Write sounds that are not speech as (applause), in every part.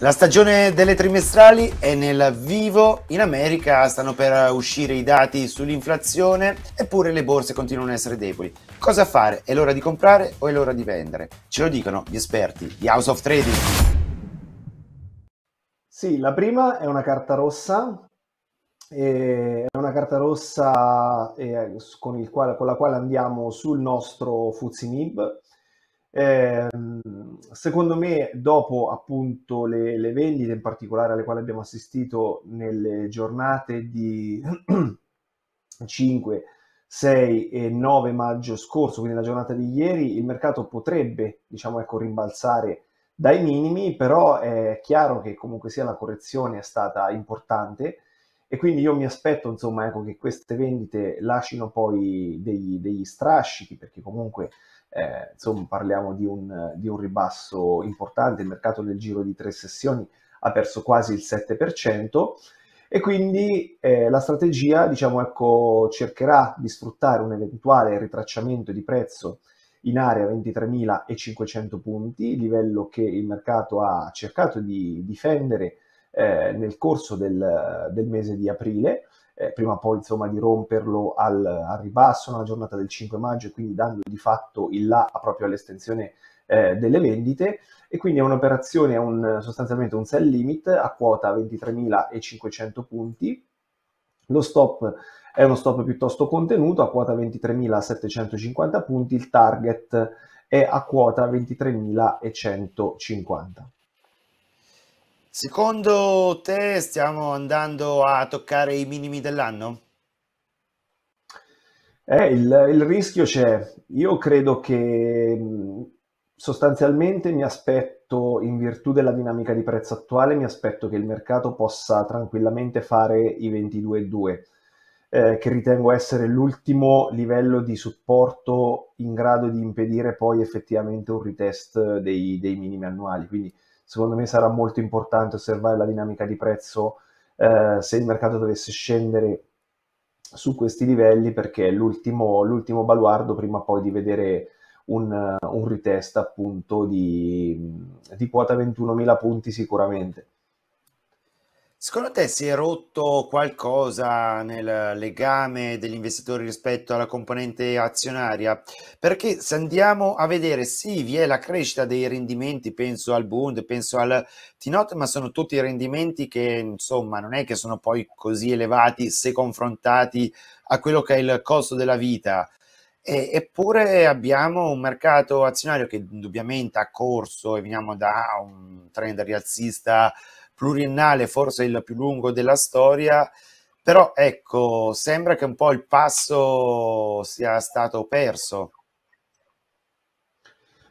La stagione delle trimestrali è nel vivo, in America stanno per uscire i dati sull'inflazione, eppure le borse continuano ad essere deboli. Cosa fare? È l'ora di comprare o è l'ora di vendere? Ce lo dicono gli esperti di House of Trading. Sì, la prima è una carta rossa, è una carta rossa eh, con, quale, con la quale andiamo sul nostro Fuzzinib eh, secondo me, dopo appunto le, le, vendite, in particolare alle quali abbiamo assistito nelle giornate di 5, (clears throat) 6 e 9 maggio scorso, quindi la giornata di ieri, il mercato potrebbe, diciamo, ecco, rimbalzare dai minimi, però è chiaro che comunque sia la correzione è stata importante e quindi io mi aspetto insomma, ecco, che queste vendite lasciano poi degli, degli strascichi, perché comunque eh, insomma, parliamo di un, di un, ribasso importante, il mercato nel giro di tre sessioni ha perso quasi il 7% e quindi eh, la strategia diciamo, ecco, cercherà di sfruttare un eventuale ritracciamento di prezzo in area 23.500 punti, livello che il mercato ha cercato di difendere eh, nel corso del, del, mese di aprile, eh, prima poi insomma di romperlo al, al, ribasso nella giornata del 5 maggio, quindi dando di fatto il là proprio all'estensione eh, delle vendite e quindi è un'operazione, è un, sostanzialmente un sell limit a quota 23.500 punti. Lo stop è uno stop piuttosto contenuto a quota 23.750 punti, il target è a quota 23.150. Secondo te stiamo andando a toccare i minimi dell'anno? Eh, il, il rischio c'è. Io credo che mm, sostanzialmente mi aspetto, in virtù della dinamica di prezzo attuale, mi aspetto che il mercato possa tranquillamente fare i 22,2, eh, che ritengo essere l'ultimo livello di supporto in grado di impedire poi effettivamente un retest eh, dei, dei minimi annuali. Quindi secondo me sarà molto importante osservare la dinamica di prezzo eh, se il mercato dovesse scendere su questi livelli perché è l'ultimo, l'ultimo baluardo prima poi di vedere un, un, ritest appunto di, di quota 21.000 punti sicuramente. Secondo te si è rotto qualcosa nel legame degli investitori rispetto alla componente azionaria? Perché se andiamo a vedere, sì, vi è la crescita dei rendimenti, penso al Bund, penso al T-Not, ma sono tutti rendimenti che insomma non è che sono poi così elevati se confrontati a quello che è il costo della vita. E, eppure abbiamo un mercato azionario che indubbiamente ha corso e veniamo da un trend rialzista pluriennale, forse il più lungo della storia, però ecco, sembra che un po' il passo sia stato perso.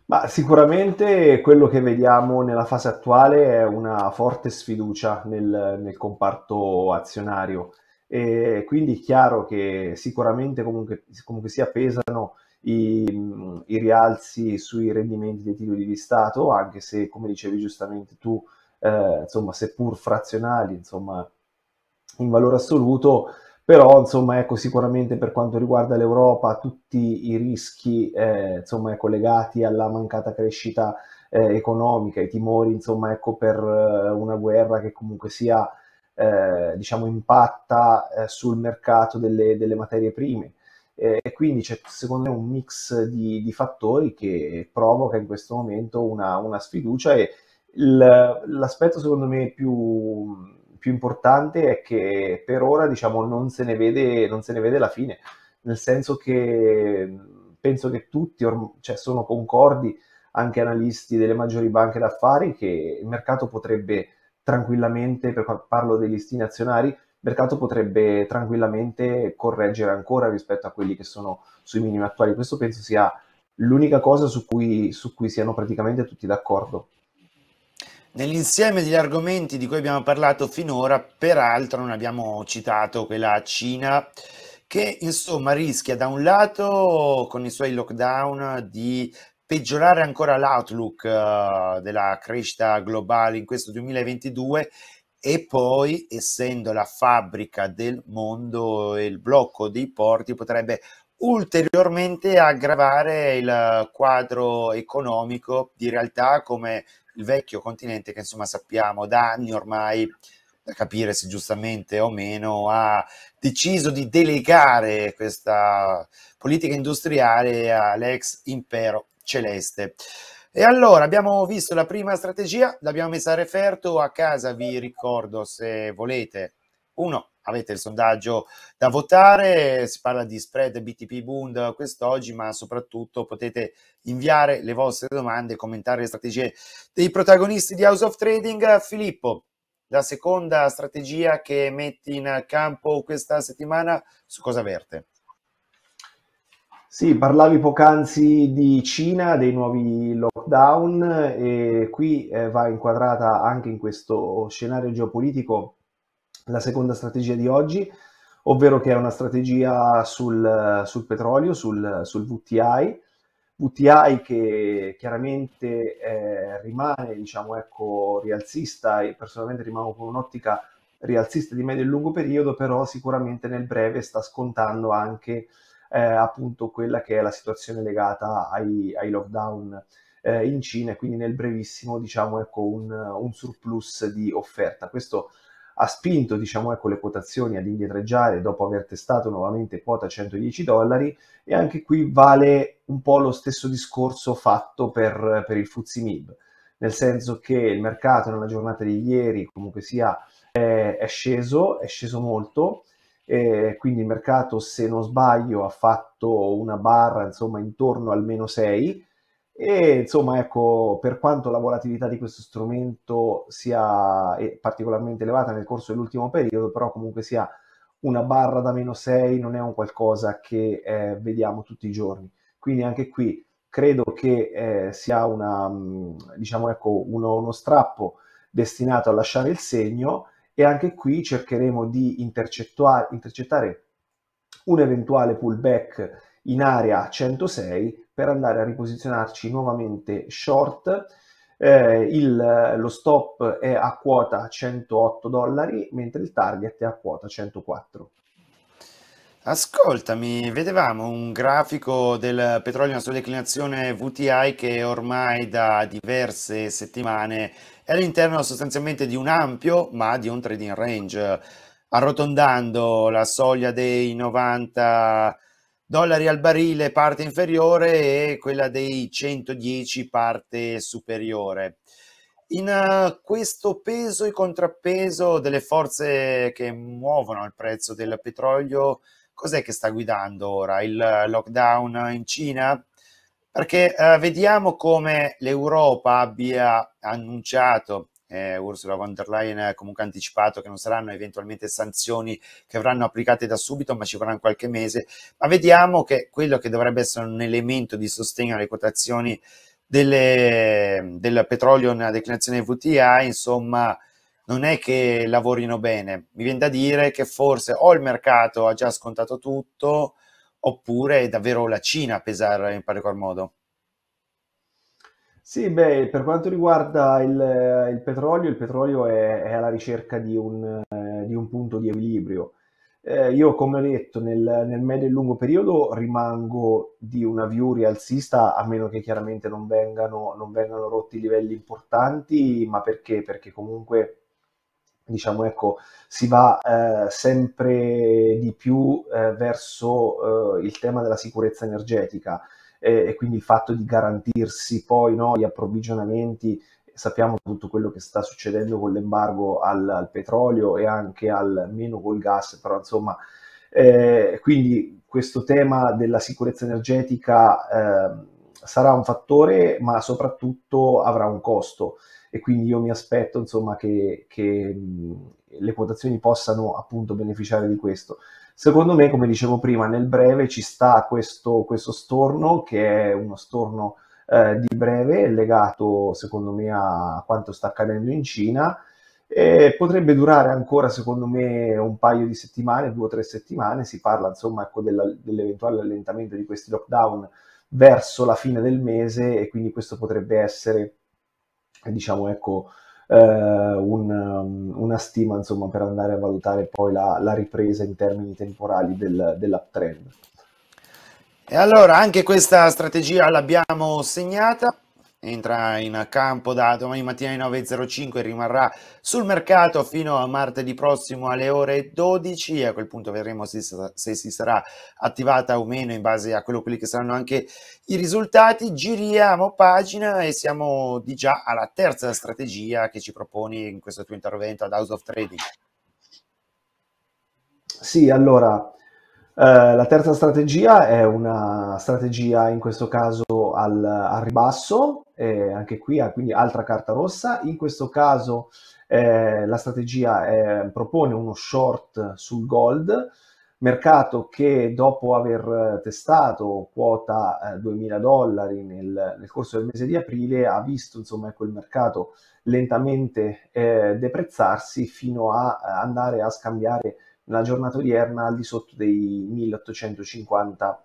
Ma sicuramente quello che vediamo nella fase attuale è una forte sfiducia nel, nel comparto azionario e quindi è chiaro che sicuramente comunque, comunque sia pesano i, i rialzi sui rendimenti dei titoli di Stato, anche se come dicevi giustamente tu eh, insomma, seppur frazionali, insomma, in valore assoluto, però insomma, ecco, sicuramente per quanto riguarda l'Europa tutti i rischi eh, insomma, ecco, legati alla mancata crescita eh, economica, i timori insomma, ecco, per eh, una guerra che comunque sia eh, diciamo, impatta eh, sul mercato delle, delle materie prime. E quindi c'è secondo me un mix di, di fattori che provoca in questo momento una, una sfiducia e, l'aspetto secondo me più, più, importante è che per ora diciamo, non, se vede, non se ne vede la fine, nel senso che penso che tutti cioè, sono concordi, anche analisti delle maggiori banche d'affari, che il mercato potrebbe tranquillamente, parlo dei listini azionari, il mercato potrebbe tranquillamente correggere ancora rispetto a quelli che sono sui minimi attuali. Questo penso sia l'unica cosa su cui, su cui siano praticamente tutti d'accordo. Nell'insieme degli argomenti di cui abbiamo parlato finora, peraltro non abbiamo citato quella Cina che insomma rischia da un lato con i suoi lockdown di peggiorare ancora l'outlook uh, della crescita globale in questo 2022 e poi essendo la fabbrica del mondo e il blocco dei porti potrebbe ulteriormente aggravare il quadro economico di realtà come il vecchio continente che insomma sappiamo da anni ormai da capire se giustamente o meno ha deciso di delegare questa politica industriale all'ex impero celeste. E allora abbiamo visto la prima strategia, l'abbiamo messa a referto, a casa vi ricordo se volete uno avete il sondaggio da votare, si parla di spread BTP Bund quest'oggi, ma soprattutto potete inviare le vostre domande, commentare le strategie dei protagonisti di House of Trading. Filippo, la seconda strategia che metti in campo questa settimana, su cosa verte? Sì, parlavi poc'anzi di Cina, dei nuovi lockdown e qui eh, va inquadrata anche in questo scenario geopolitico la seconda strategia di oggi, ovvero che è una strategia sul, sul petrolio, sul, sul, VTI, VTI che chiaramente eh, rimane diciamo, ecco, rialzista e personalmente rimango con un'ottica rialzista di medio e lungo periodo, però sicuramente nel breve sta scontando anche eh, appunto quella che è la situazione legata ai, ai lockdown eh, in Cina e quindi nel brevissimo diciamo ecco un, un surplus di offerta. Questo ha spinto diciamo, ecco, le quotazioni ad indietreggiare dopo aver testato nuovamente quota 110 dollari e anche qui vale un po' lo stesso discorso fatto per, per il Fuzzi MIB, nel senso che il mercato nella giornata di ieri comunque sia è, è sceso, è sceso molto, eh, quindi il mercato se non sbaglio ha fatto una barra insomma intorno al meno 6, e insomma, ecco, per quanto la volatilità di questo strumento sia eh, particolarmente elevata nel corso dell'ultimo periodo, però comunque sia una barra da meno 6 non è un qualcosa che eh, vediamo tutti i giorni. Quindi anche qui credo che eh, sia una, mm, diciamo, ecco, uno, uno strappo destinato a lasciare il segno e anche qui cercheremo di intercettare un eventuale pullback in area 106 per andare a riposizionarci nuovamente short. Eh, il, lo stop è a quota 108 dollari, mentre il target è a quota 104. Ascoltami, vedevamo un grafico del petrolio nella sua declinazione VTI che ormai da diverse settimane è all'interno sostanzialmente di un ampio ma di un trading range, arrotondando la soglia dei 90 dollari al barile parte inferiore e quella dei 110 parte superiore. In eh, questo peso e contrappeso delle forze che muovono il prezzo del petrolio, cos'è che sta guidando ora? Il eh, lockdown in Cina? Perché eh, vediamo come l'Europa abbia annunciato eh, Ursula von der Leyen ha comunque anticipato che non saranno eventualmente sanzioni che avranno applicate da subito, ma ci vorranno qualche mese. Ma vediamo che quello che dovrebbe essere un elemento di sostegno alle quotazioni delle, del petrolio nella declinazione VTI, insomma, non è che lavorino bene. Mi viene da dire che forse o il mercato ha già scontato tutto, oppure è davvero la Cina a pesare in particolar modo. Sì, beh, per quanto riguarda il, il petrolio, il petrolio è, è alla ricerca di un, eh, di un punto di equilibrio. Eh, io, come ho detto, nel, nel, medio e lungo periodo rimango di una view rialzista, a meno che chiaramente non vengano, non vengano rotti livelli importanti, ma perché? Perché comunque diciamo ecco, si va eh, sempre di più eh, verso eh, il tema della sicurezza energetica eh, e quindi il fatto di garantirsi poi no, gli approvvigionamenti, sappiamo tutto quello che sta succedendo con l'embargo al, al petrolio e anche al meno col gas, però insomma, eh, quindi questo tema della sicurezza energetica eh, sarà un fattore, ma soprattutto avrà un costo e quindi io mi aspetto insomma che, che mh, le quotazioni possano appunto beneficiare di questo. Secondo me, come dicevo prima, nel breve ci sta questo, questo storno, che è uno storno eh, di breve, legato secondo me a quanto sta accadendo in Cina. E potrebbe durare ancora, secondo me, un paio di settimane, due o tre settimane. Si parla insomma ecco, della, dell'eventuale allentamento di questi lockdown verso la fine del mese e quindi questo potrebbe essere, diciamo, ecco, eh, un, um, una stima insomma, per andare a valutare poi la, la ripresa in termini temporali del, dell'uptrend. E allora anche questa strategia l'abbiamo segnata, entra in campo da domani mattina alle 9.05 rimarrà sul mercato fino a martedì prossimo alle ore 12 e a quel punto vedremo se, se si sarà attivata o meno in base a quello, quelli che saranno anche i risultati giriamo pagina e siamo di già alla terza strategia che ci proponi in questo tuo intervento ad House of Trading sì allora eh, la terza strategia è una strategia in questo caso al, al ribasso, eh, anche qui ah, quindi altra carta rossa. In questo caso eh, la strategia è, propone uno short sul gold, mercato che dopo aver testato quota eh, 2000 dollari nel, nel, corso del mese di aprile ha visto insomma quel ecco, mercato lentamente eh, deprezzarsi fino a eh, andare a scambiare nella giornata odierna al di sotto dei 1850,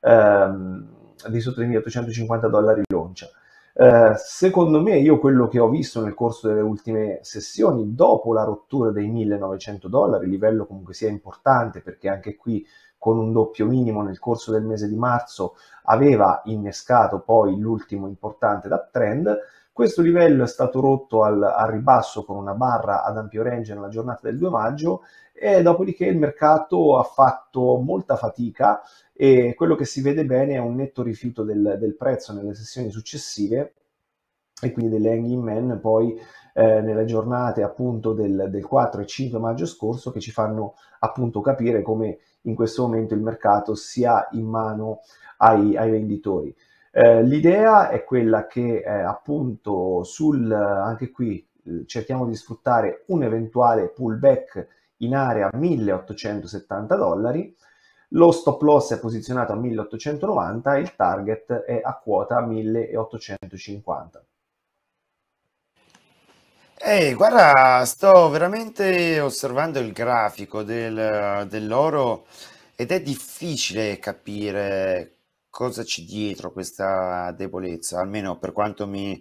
ehm, di sotto dei 1850 dollari l'oncia. Eh, secondo me, io quello che ho visto nel corso delle ultime sessioni, dopo la rottura dei 1900 dollari, livello comunque sia importante perché anche qui con un doppio minimo nel corso del mese di marzo aveva innescato poi l'ultimo importante uptrend, questo livello è stato rotto al, al ribasso con una barra ad ampio range nella giornata del 2 maggio e dopodiché il mercato ha fatto molta fatica e quello che si vede bene è un netto rifiuto del, del prezzo nelle sessioni successive e quindi delle hanging men poi eh, nelle giornate appunto del, del, 4 e 5 maggio scorso che ci fanno appunto capire come in questo momento il mercato sia in mano ai, ai venditori. Eh, l'idea è quella che eh, appunto sul, anche qui eh, cerchiamo di sfruttare un eventuale pullback in area 1870 dollari, lo stop loss è posizionato a 1890 e il target è a quota 1850. Ehi, hey, guarda, sto veramente osservando il grafico del, dell'oro ed è difficile capire cosa c'è dietro questa debolezza, almeno per quanto mi,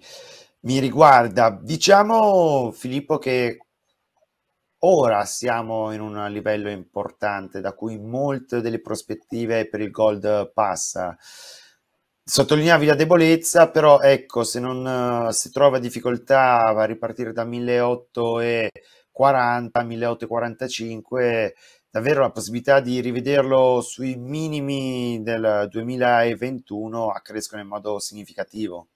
mi riguarda. Diciamo, Filippo, che ora siamo in un livello importante da cui molte delle prospettive per il gold passa. Sottolineavi la debolezza, però ecco, se non si trova difficoltà a ripartire da 1840, 1845 davvero la possibilità di rivederlo sui minimi del 2021 accrescono in modo significativo.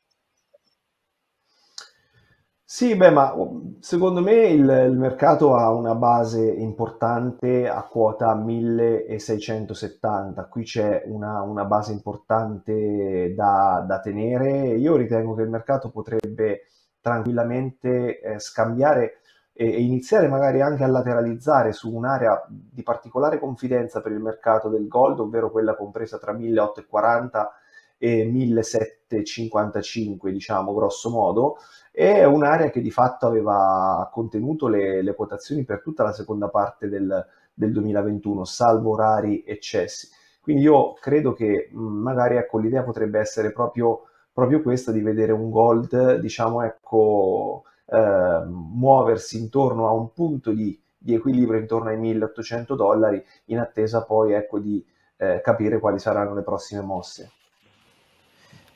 Sì, beh, ma oh, secondo me il, il, mercato ha una base importante a quota 1670, qui c'è una, una base importante da, da, tenere. Io ritengo che il mercato potrebbe tranquillamente eh, scambiare e, e iniziare magari anche a lateralizzare su un'area di particolare confidenza per il mercato del gold, ovvero quella compresa tra 1840 e 1755, diciamo grosso modo, è un'area che di fatto aveva contenuto le, le quotazioni per tutta la seconda parte del, del 2021, salvo rari eccessi. Quindi io credo che magari ecco, l'idea potrebbe essere proprio, proprio, questa di vedere un gold, diciamo, ecco, eh, muoversi intorno a un punto di, di, equilibrio intorno ai 1800 dollari in attesa poi ecco, di eh, capire quali saranno le prossime mosse.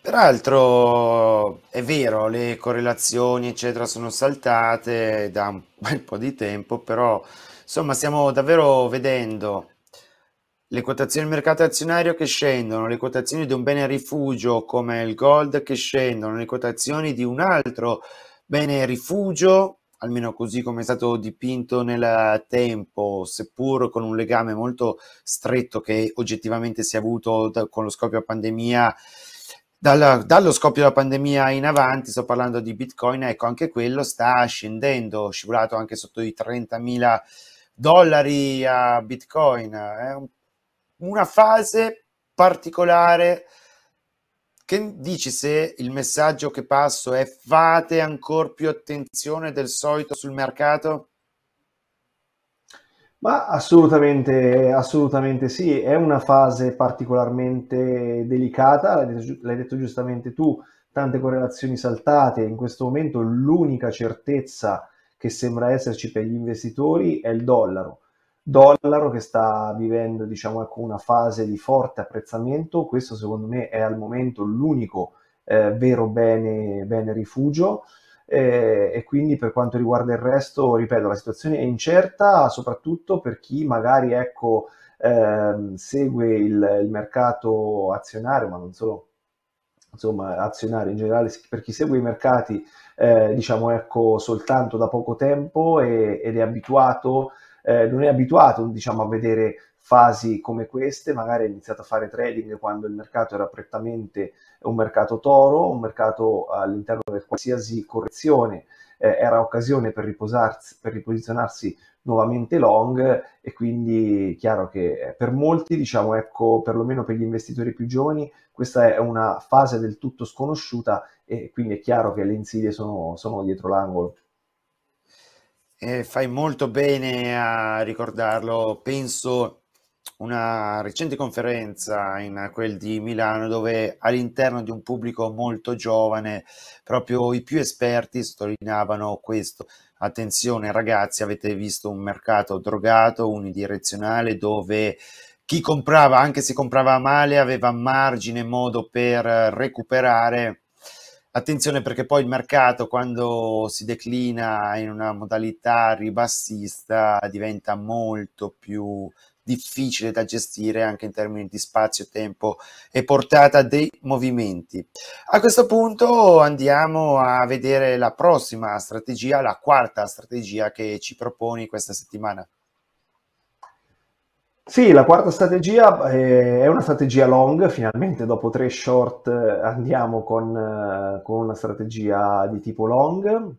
Peraltro è vero, le correlazioni eccetera sono saltate da un (laughs) bel po' di tempo, però insomma stiamo davvero vedendo le quotazioni del mercato azionario che scendono, le quotazioni di un bene rifugio come il gold che scendono, le quotazioni di un altro Bene, rifugio, almeno così come è stato dipinto nel tempo, seppur con un legame molto stretto che oggettivamente si è avuto da, con lo scoppio della pandemia, dalla, dallo scoppio della pandemia in avanti, sto parlando di Bitcoin, ecco anche quello sta scendendo, scivolato anche sotto i 30.000 dollari a Bitcoin. È eh? una fase particolare che dici se il messaggio che passo è fate ancora più attenzione del solito sul mercato? Ma assolutamente, assolutamente sì, è una fase particolarmente delicata, l'hai detto, l'hai detto giustamente tu, tante correlazioni saltate, in questo momento l'unica certezza che sembra esserci per gli investitori è il dollaro dollaro che sta vivendo diciamo, ecco, una fase di forte apprezzamento, questo secondo me è al momento l'unico eh, vero bene, bene rifugio eh, e quindi per quanto riguarda il resto, ripeto, la situazione è incerta soprattutto per chi magari ecco, eh, segue il, il, mercato azionario, ma non solo insomma azionario in generale, per chi segue i mercati eh, diciamo ecco soltanto da poco tempo e, ed è abituato a eh, non è abituato diciamo, a vedere fasi come queste, magari ha iniziato a fare trading quando il mercato era prettamente un mercato toro, un mercato all'interno del qualsiasi correzione eh, era occasione per, riposarsi, per riposizionarsi nuovamente long e quindi chiaro che eh, per molti, diciamo ecco, perlomeno per gli investitori più giovani, questa è una fase del tutto sconosciuta e quindi è chiaro che le insidie sono, sono dietro l'angolo eh, fai molto bene a ricordarlo, penso una recente conferenza in quel di Milano dove all'interno di un pubblico molto giovane proprio i più esperti sottolineavano questo. Attenzione ragazzi, avete visto un mercato drogato, unidirezionale dove chi comprava, anche se comprava male, aveva margine modo per recuperare Attenzione perché poi il mercato quando si declina in una modalità ribassista diventa molto più difficile da gestire anche in termini di spazio, tempo e portata dei movimenti. A questo punto andiamo a vedere la prossima strategia, la quarta strategia che ci proponi questa settimana. Sì, la quarta strategia eh, è una strategia long, finalmente dopo tre short eh, andiamo con, eh, con una strategia di tipo long.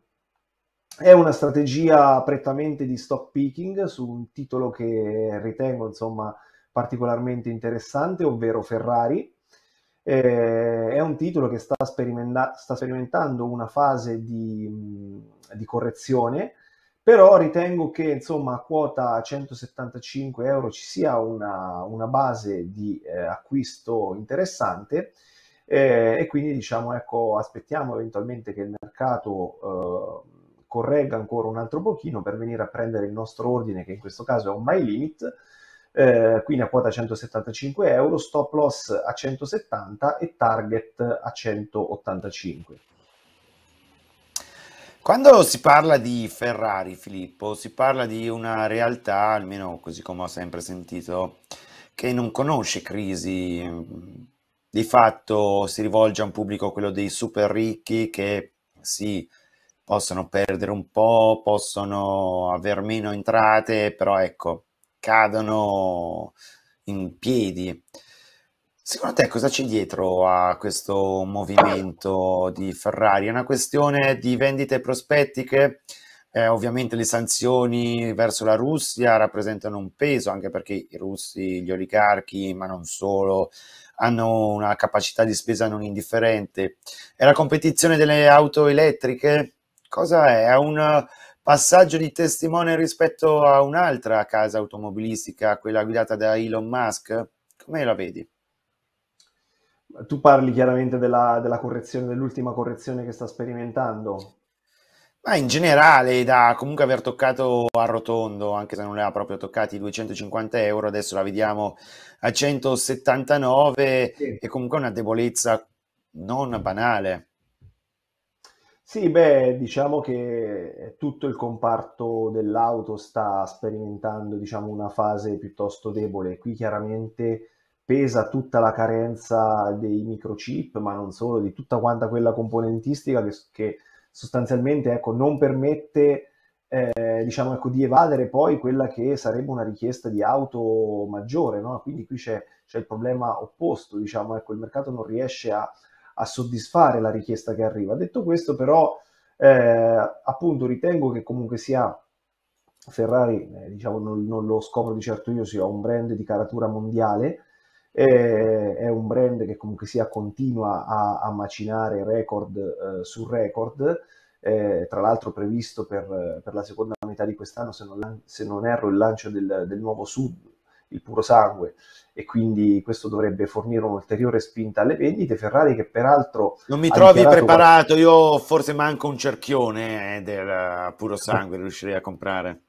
È una strategia prettamente di stock picking su un titolo che ritengo insomma particolarmente interessante, ovvero Ferrari. è un titolo che sta, sperimenta- sta sperimentando una fase di, di correzione però ritengo che insomma a quota 175 euro ci sia una, una base di eh, acquisto interessante eh, e quindi diciamo ecco aspettiamo eventualmente che il mercato eh, corregga ancora un altro pochino per venire a prendere il nostro ordine che in questo caso è un my limit eh, quindi a quota 175 euro, stop loss a 170 e target a 185. Quando si parla di Ferrari, Filippo, si parla di una realtà, almeno così come ho sempre sentito, che non conosce crisi. Di fatto si rivolge a un pubblico, quello dei super ricchi, che sì, possono perdere un po', possono aver meno entrate, però ecco, cadono in piedi. Secondo te cosa c'è dietro a questo movimento di Ferrari? È una questione di vendite prospettiche? Eh, ovviamente le sanzioni verso la Russia rappresentano un peso, anche perché i russi, gli oligarchi, ma non solo, hanno una capacità di spesa non indifferente. È la competizione delle auto elettriche? Cosa è? È un passaggio di testimone rispetto a un'altra casa automobilistica, quella guidata da Elon Musk? Come la vedi? Tu parli chiaramente della, della correzione, dell'ultima correzione che sta sperimentando. Ma in generale, da comunque aver toccato a rotondo, anche se non le ha proprio toccati, i 250 euro, adesso la vediamo a 179, sì. è comunque una debolezza non banale. Sì, beh, diciamo che tutto il comparto dell'auto sta sperimentando diciamo, una fase piuttosto debole. Qui chiaramente pesa tutta la carenza dei microchip, ma non solo, di tutta quanta quella componentistica che, che sostanzialmente ecco, non permette eh, diciamo, ecco, di evadere poi quella che sarebbe una richiesta di auto maggiore. No? Quindi qui c'è, c'è, il problema opposto, diciamo, ecco, il mercato non riesce a, a, soddisfare la richiesta che arriva. Detto questo però, eh, appunto, ritengo che comunque sia... Ferrari, eh, diciamo, non, non, lo scopro di certo io, sia un brand di caratura mondiale, e, è un brand che comunque sia continua a, a macinare record eh, su record, eh, tra l'altro previsto per, per, la seconda metà di quest'anno, se non, se non erro, il lancio del, del nuovo sub, il puro sangue, e quindi questo dovrebbe fornire un'ulteriore spinta alle vendite. Ferrari che peraltro... Non mi trovi preparato, io forse manco un cerchione eh, del puro sangue, (laughs) riuscirei a comprare.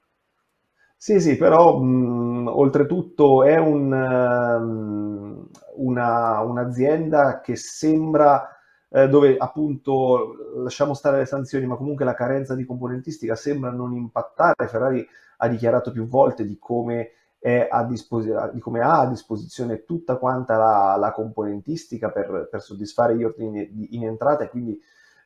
Sì, sì, però mh, mhmm, oltretutto è un, ehm, una, un'azienda che sembra eh, dove appunto lasciamo stare le sanzioni, ma comunque la carenza di componentistica sembra non impattare. Ferrari ha dichiarato più volte di come, è a dispos- di come ha a disposizione tutta quanta la, la componentistica per, per, soddisfare gli ordini in, in entrata e quindi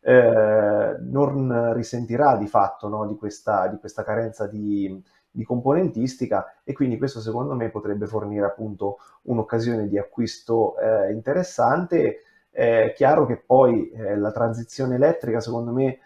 eh, non risentirà di fatto no, di, questa, di questa carenza di di componentistica e quindi questo secondo me potrebbe fornire appunto un'occasione di acquisto eh, interessante. È chiaro che poi eh, la transizione elettrica secondo me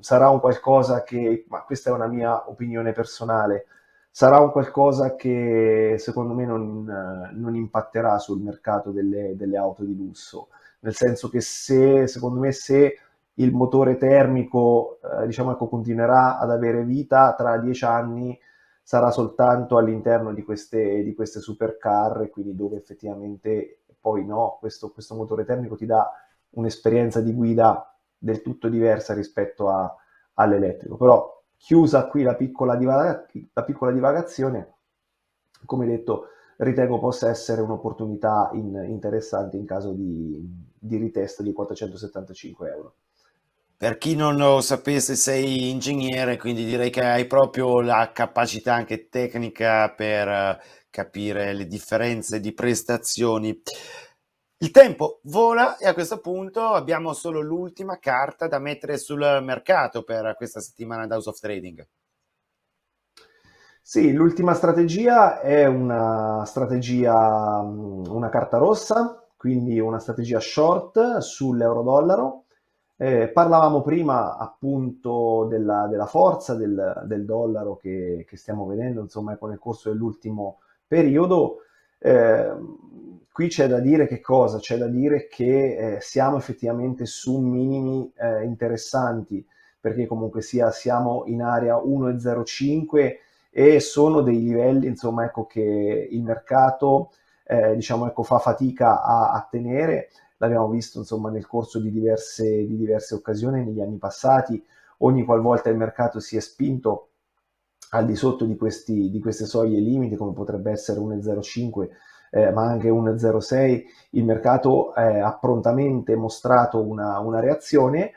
sarà un qualcosa che, ma questa è una mia opinione personale, sarà un qualcosa che secondo me non, eh, non impatterà sul mercato delle, delle, auto di lusso, nel senso che se, secondo me se il motore termico eh, diciamo, ecco, continuerà ad avere vita tra dieci anni sarà soltanto all'interno di queste, di queste supercar, quindi dove effettivamente poi no, questo, questo motore termico ti dà un'esperienza di guida del tutto diversa rispetto a, all'elettrico. Però chiusa qui la piccola, divaga, la piccola divagazione, come detto, ritengo possa essere un'opportunità in, interessante in caso di, di ritest di 475 euro. Per chi non lo sapesse, sei ingegnere, quindi direi che hai proprio la capacità anche tecnica per eh, capire le differenze di prestazioni. Il tempo vola e a questo punto abbiamo solo l'ultima carta da mettere sul mercato per questa settimana House of Trading. Sì, l'ultima strategia è una strategia, mm, una carta rossa, quindi una strategia short sull'euro-dollaro eh, parlavamo prima appunto della, della forza del, del dollaro che, che, stiamo vedendo insomma ecco, nel corso dell'ultimo periodo. Eh, qui c'è da dire che cosa? C'è da dire che eh, siamo effettivamente su minimi eh, interessanti perché comunque sia siamo in area 1,05 e sono dei livelli insomma ecco che il mercato eh, diciamo ecco fa fatica a, a tenere l'abbiamo visto insomma, nel corso di diverse, di diverse occasioni negli anni passati, ogni qualvolta il mercato si è spinto al di sotto di, questi, di queste soglie limite, come potrebbe essere 1,05 eh, ma anche 1,06, il mercato eh, ha prontamente mostrato una, una reazione.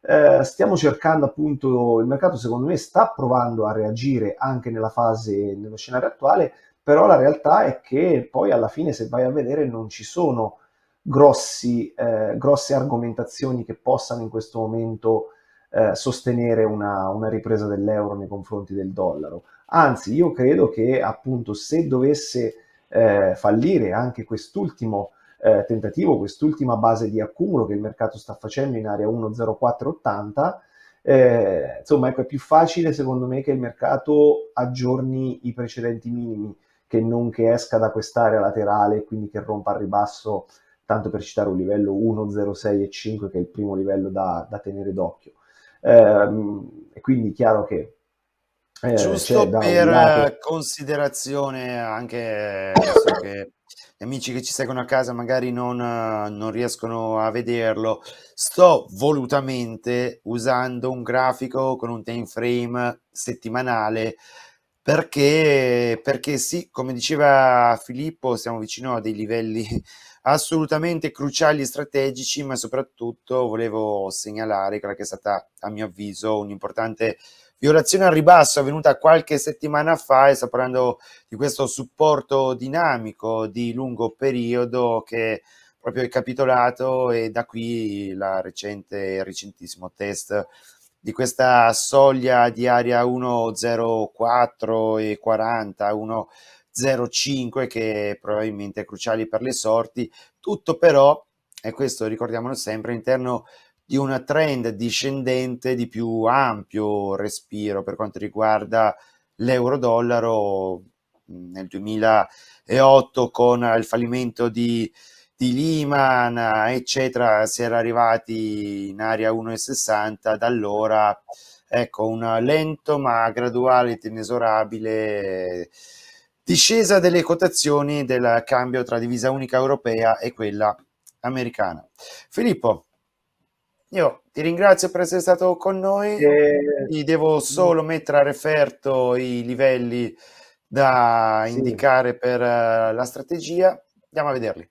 Eh, stiamo cercando appunto, il mercato secondo me sta provando a reagire anche nella fase, nello scenario attuale, però la realtà è che poi alla fine se vai a vedere non ci sono grossi, eh, grosse argomentazioni che possano in questo momento eh, sostenere una, una ripresa dell'euro nei confronti del dollaro. Anzi, io credo che appunto se dovesse eh, fallire anche quest'ultimo eh, tentativo, quest'ultima base di accumulo che il mercato sta facendo in area 1.0480, eh, insomma, ecco, è più facile secondo me che il mercato aggiorni i precedenti minimi che non che esca da quest'area laterale e quindi che rompa al ribasso tanto per citare un livello 1, 0, 6 e 5 che è il primo livello da, da tenere d'occhio. Ehm, e quindi chiaro che eh, Giusto per lato... considerazione anche so che gli amici che ci seguono a casa magari non, non, riescono a vederlo, sto volutamente usando un grafico con un time frame settimanale perché, perché sì, come diceva Filippo, siamo vicino a dei livelli assolutamente cruciali e strategici, ma soprattutto volevo segnalare quella che è stata, a mio avviso, un'importante violazione al ribasso avvenuta qualche settimana fa e sto parlando di questo supporto dinamico di lungo periodo che proprio è capitolato e da qui la recente, recentissimo test di questa soglia di area 104 e 40, 1 0-5 che probabilmente è cruciale per le sorti. Tutto però, e questo ricordiamolo sempre, all'interno di una trend discendente di più ampio respiro per quanto riguarda l'euro-dollaro nel 2008 con il fallimento di, di Lehman, eccetera, si era arrivati in area 1,60, da allora ecco un lento ma graduale inesorabile discesa delle quotazioni del cambio tra divisa unica europea e quella americana. Filippo, io ti ringrazio per essere stato con noi, eh, ti devo solo mettere a referto i livelli da sì. indicare per eh, la strategia, andiamo a vederli.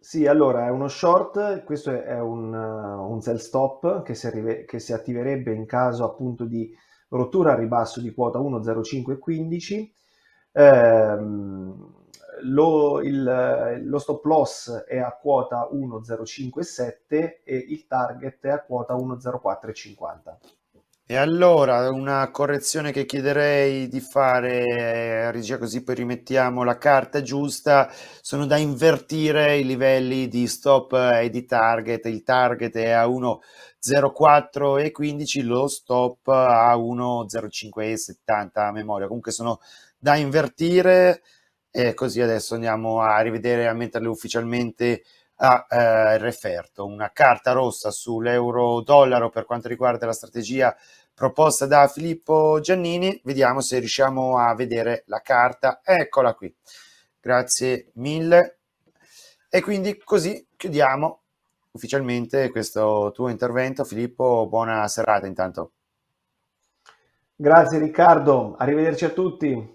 Sì, allora è uno short, questo è un, eh, un sell stop che si, arrive, che si attiverebbe in caso appunto di rottura al ribasso di quota 1,0515 ehm, lo, il, lo, stop loss è a quota 1,057 e il target è a quota 1,0450. E allora una correzione che chiederei di fare eh, regia così poi rimettiamo la carta giusta, sono da invertire i livelli di stop e di target, il target è a 1,04 e 15, lo stop a 1,05 e 70 a memoria, comunque sono da invertire e così adesso andiamo a rivedere, a metterle ufficialmente a eh, referto. Una carta rossa sull'euro-dollaro per quanto riguarda la strategia proposta da Filippo Giannini. Vediamo se riusciamo a vedere la carta. Eccola qui. Grazie mille. E quindi così chiudiamo ufficialmente questo tuo intervento. Filippo, buona serata intanto. Grazie Riccardo, arrivederci a tutti.